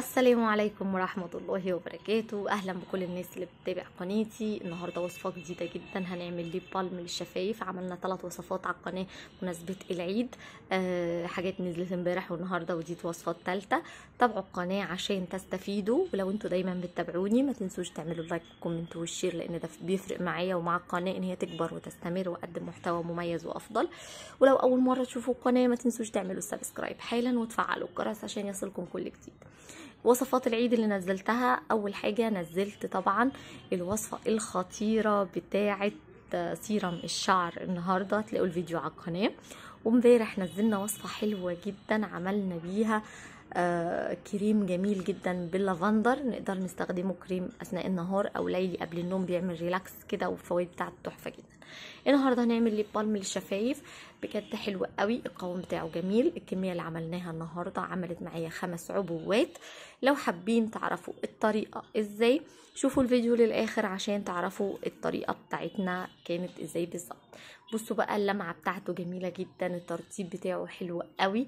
السلام عليكم ورحمة الله وبركاته أهلا بكل الناس اللي بتتابع قناتي النهاردة وصفة جديدة جدا هنعمل لي بالم للشفايف عملنا ثلاث وصفات على القناة بمناسبة العيد أه حاجات نزلت امبارح والنهاردة ودي الوصفة ثالثة تابعوا القناة عشان تستفيدوا ولو انتوا دايما بتتابعوني ما تنسوش تعملوا لايك وكومنت والشير لأن ده بيفرق معايا ومع القناة إن هي تكبر وتستمر وأقدم محتوى مميز وأفضل ولو أول مرة تشوفوا القناة ما تنسوش تعملوا سبسكرايب حالا وتفعلوا الجرس عشان يصلكم كل جديد وصفات العيد اللي نزلتها اول حاجه نزلت طبعا الوصفه الخطيره بتاعه سيرم الشعر النهارده تلاقوا الفيديو على القناه ومبارح نزلنا وصفه حلوه جدا عملنا بيها آه، كريم جميل جدا باللافندر نقدر نستخدمه كريم اثناء النهار او ليلي قبل النوم بيعمل ريلاكس كده والفوائد بتاعته تحفه جدا النهارده هنعمل ليب بالم للشفايف بجد حلو قوي القوام بتاعه جميل الكميه اللي عملناها النهارده عملت معايا خمس عبوات لو حابين تعرفوا الطريقه ازاي شوفوا الفيديو للاخر عشان تعرفوا الطريقه بتاعتنا كانت ازاي بالظبط بصوا بقى اللمعه بتاعته جميله جدا الترطيب بتاعه حلو قوي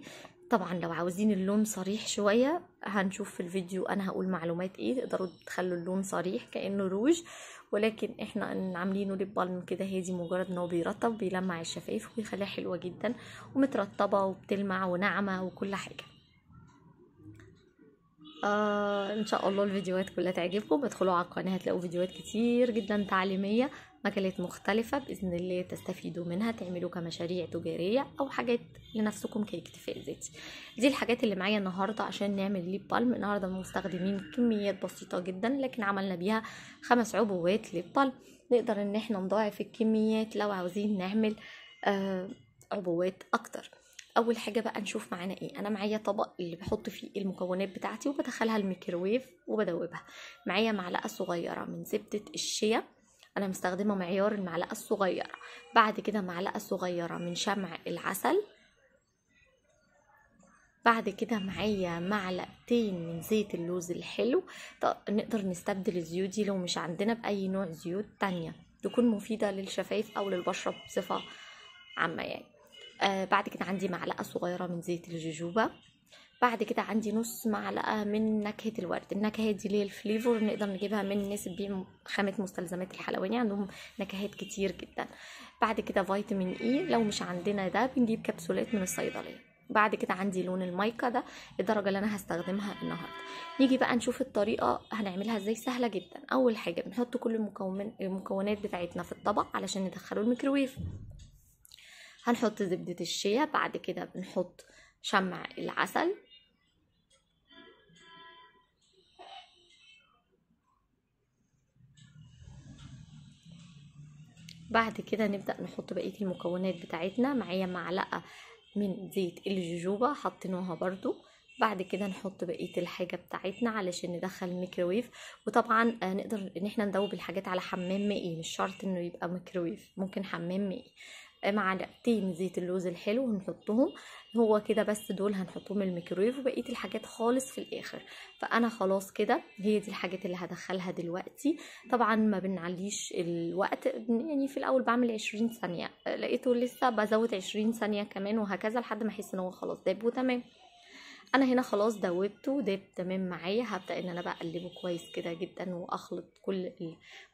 طبعا لو عاوزين اللون صريح شوية هنشوف في الفيديو انا هقول معلومات ايه تقدروا تخلوا اللون صريح كأنه روج ولكن احنا عاملينه ليب بالم كده هادي مجرد ان هو بيرطب بيلمع الشفايف وبيخليها حلوة جدا ومترطبة وبتلمع وناعمة وكل حاجة آه ان شاء الله الفيديوهات كلها تعجبكم ادخلوا على القناه هتلاقوا فيديوهات كتير جدا تعليميه مجالات مختلفه باذن الله تستفيدوا منها تعملوا كمشاريع تجاريه او حاجات لنفسكم كاكتفاء ذاتي دي الحاجات اللي معايا النهارده عشان نعمل ليب بالم النهارده مستخدمين كميات بسيطه جدا لكن عملنا بيها خمس عبوات ليب بالم نقدر ان احنا نضاعف الكميات لو عاوزين نعمل آه عبوات اكتر اول حاجه بقى نشوف معانا ايه انا معايا طبق اللي بحط فيه المكونات بتاعتي وبدخلها الميكروويف وبدوبها معايا معلقه صغيره من زبده الشيا انا مستخدمه معيار المعلقه الصغيره بعد كده معلقه صغيره من شمع العسل بعد كده معايا معلقتين من زيت اللوز الحلو نقدر نستبدل الزيوت دي لو مش عندنا باي نوع زيوت تانية تكون مفيده للشفايف او للبشره بصفه عامه يعني آه، بعد كده عندي معلقة صغيرة من زيت الجوجوبا بعد كده عندي نص معلقة من نكهة الورد النكهة دي ليها الفليفور نقدر نجيبها من نسبة خامة مستلزمات الحلواني عندهم نكهات كتير جدا بعد كده فيتامين اي e، لو مش عندنا ده بنجيب كبسولات من الصيدلية بعد كده عندي لون المايكا ده الدرجه اللي انا هستخدمها النهارده نيجي بقى نشوف الطريقه هنعملها ازاي سهله جدا اول حاجه بنحط كل المكونات بتاعتنا في الطبق علشان ندخله الميكروويف هنحط زبدة الشيا بعد كده بنحط شمع العسل بعد كده نبدأ نحط بقية المكونات بتاعتنا معايا معلقة من زيت الجوجوبا حطيناها برضو بعد كده نحط بقية الحاجة بتاعتنا علشان ندخل الميكرويف وطبعا آه، نقدر ان احنا ندوب الحاجات على حمام مائي مش شرط انه يبقى ميكرويف ممكن حمام مائي معلقتين زيت اللوز الحلو هنحطهم هو كده بس دول هنحطهم الميكرويف وبقيه الحاجات خالص في الاخر فانا خلاص كده هي دي الحاجات اللي هدخلها دلوقتي طبعا ما بنعليش الوقت يعني في الاول بعمل 20 ثانيه لقيته لسه بزود 20 ثانيه كمان وهكذا لحد ما احس ان هو خلاص داب وتمام انا هنا خلاص دوبته ده تمام معايا هبدا ان انا بقى اقلبه كويس كده جدا واخلط كل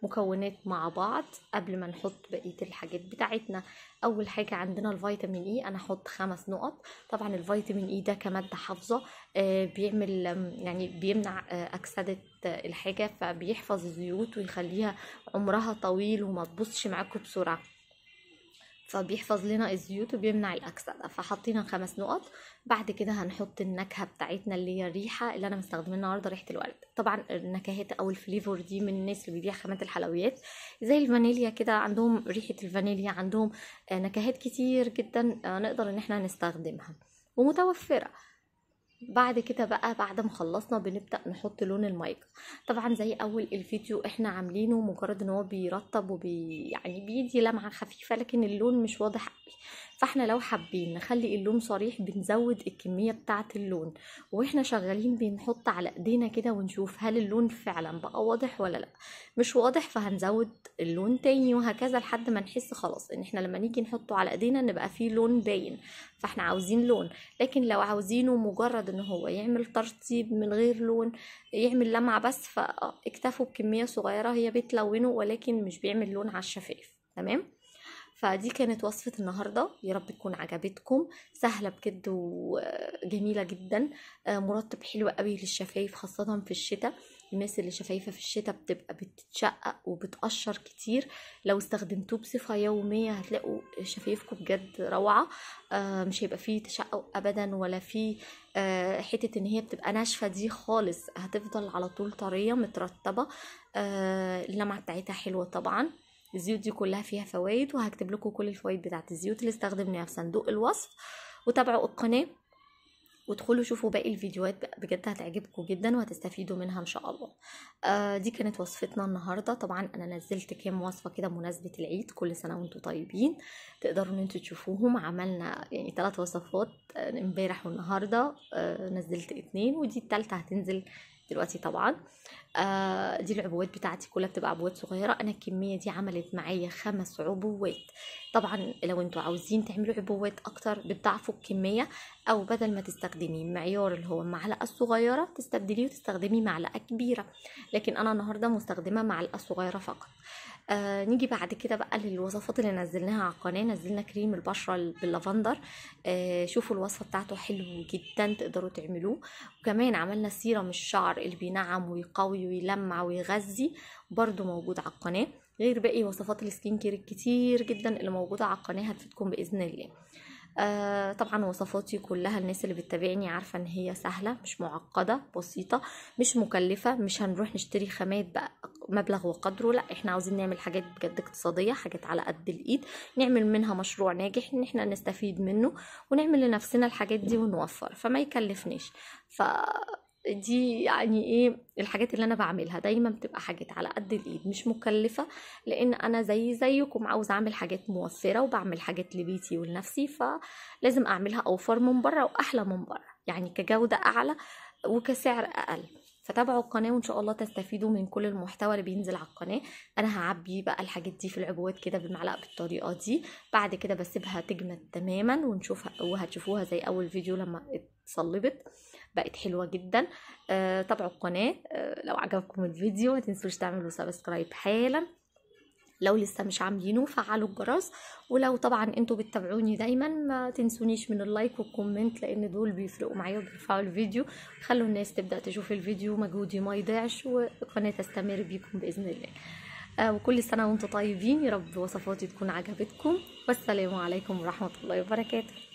المكونات مع بعض قبل ما نحط بقيه الحاجات بتاعتنا اول حاجه عندنا الفيتامين اي e، انا هحط خمس نقط طبعا الفيتامين اي e ده كماده حافظه آه، بيعمل يعني بيمنع آه، اكسده آه، الحاجه فبيحفظ الزيوت ويخليها عمرها طويل وما تبصش معاكم بسرعه فبيحفظ لنا الزيوت وبيمنع الاكسده فحطينا خمس نقط بعد كده هنحط النكهه بتاعتنا اللي هي الريحه اللي انا مستخدمه النهارده ريحه الورد طبعا النكهات او الفليفور دي من الناس اللي بيبيع خامات الحلويات زي الفانيليا كده عندهم ريحه الفانيليا عندهم آه، نكهات كتير جدا آه، نقدر ان احنا نستخدمها ومتوفره بعد كده بقى بعد ما خلصنا بنبدا نحط لون المايك طبعا زي اول الفيديو احنا عاملينه مجرد ان هو بيرطب وبي يعني بيدي لمعه خفيفه لكن اللون مش واضح قوي فاحنا لو حابين نخلي اللون صريح بنزود الكمية بتاعة اللون واحنا شغالين بنحط على ايدينا كده ونشوف هل اللون فعلا بقى واضح ولا لا مش واضح فهنزود اللون تاني وهكذا لحد ما نحس خلاص ان احنا لما نيجي نحطه على ايدينا نبقى فيه لون باين فاحنا عاوزين لون لكن لو عاوزينه مجرد ان هو يعمل ترطيب من غير لون يعمل لمعة بس فاكتفوا بكمية صغيرة هي بتلونه ولكن مش بيعمل لون على الشفاف تمام فدي كانت وصفة النهاردة يا رب تكون عجبتكم سهلة بجد وجميلة جدا آه، مرطب حلو قوي للشفايف خاصة في الشتاء الناس اللي شفايفة في الشتاء بتبقى بتتشقق وبتقشر كتير لو استخدمتوه بصفة يومية هتلاقوا شفايفكم بجد روعة آه، مش هيبقى فيه تشقق ابدا ولا فيه آه، حتة ان هي بتبقى ناشفة دي خالص هتفضل على طول طرية مترتبة اللمعة بتاعتها حلوة طبعا الزيوت دي كلها فيها فوائد وهكتب لكم كل الفوائد بتاعه الزيوت اللي استخدمناها في صندوق الوصف وتابعوا القناه وادخلوا شوفوا باقي الفيديوهات بجد هتعجبكم جدا وهتستفيدوا منها ان شاء الله آه دي كانت وصفتنا النهارده طبعا انا نزلت كام وصفه كده بمناسبه العيد كل سنه وانتم طيبين تقدروا ان انتم تشوفوهم عملنا يعني ثلاث وصفات آه، امبارح والنهارده آه نزلت اتنين ودي التالتة هتنزل دلوقتي طبعا آه دي العبوات بتاعتي كلها بتبقى عبوات صغيره انا الكميه دي عملت معايا خمس عبوات طبعا لو انتوا عاوزين تعملوا عبوات اكتر بتضعفوا الكميه او بدل ما تستخدمي معيار اللي هو المعلقه الصغيره تستبدليه وتستخدمي معلقه كبيره لكن انا النهارده مستخدمه معلقه صغيره فقط آه نيجي بعد كده بقى للوصفات اللي نزلناها على القناه نزلنا كريم البشره باللافندر آه شوفوا الوصفه بتاعته حلو جدا تقدروا تعملوه وكمان عملنا سيرم الشعر اللي بينعم ويقوي ويلمع ويغذي برده موجود على القناه غير باقي وصفات السكين كير الكتير جدا اللي موجوده على القناه هتفيدكم باذن الله آه طبعا وصفاتي كلها الناس اللي بتتابعني عارفه ان هي سهله مش معقده بسيطه مش مكلفه مش هنروح نشتري خامات بقى مبلغ وقدره لا احنا عاوزين نعمل حاجات بجد اقتصاديه حاجات على قد الايد نعمل منها مشروع ناجح ان احنا نستفيد منه ونعمل لنفسنا الحاجات دي ونوفر فما يكلفناش ف دي يعني ايه الحاجات اللي انا بعملها دايما بتبقى حاجات على قد الايد مش مكلفه لان انا زي زيكم عاوزه اعمل حاجات موفره وبعمل حاجات لبيتي ولنفسي فلازم اعملها اوفر من بره واحلى من بره يعني كجوده اعلى وكسعر اقل فتابعوا القناه وان شاء الله تستفيدوا من كل المحتوى اللي بينزل على القناه انا هعبي بقى الحاجات دي في العبوات كده بالمعلقه بالطريقه دي بعد كده بسيبها تجمد تماما ونشوفها وهتشوفوها زي اول فيديو لما صلبت بقت حلوه جدا آه، تابعوا القناه آه، لو عجبكم الفيديو ما تنسوش تعملوا سبسكرايب حالا لو لسه مش عاملينه فعلوا الجرس ولو طبعا انتوا بتتابعوني دايما ما تنسونيش من اللايك والكومنت لان دول بيفرقوا معايا وبيرفعوا الفيديو خلوا الناس تبدا تشوف الفيديو مجهودي ما يضيعش والقناه تستمر بيكم باذن الله آه، وكل سنه وانتم طيبين يا رب وصفاتي تكون عجبتكم والسلام عليكم ورحمه الله وبركاته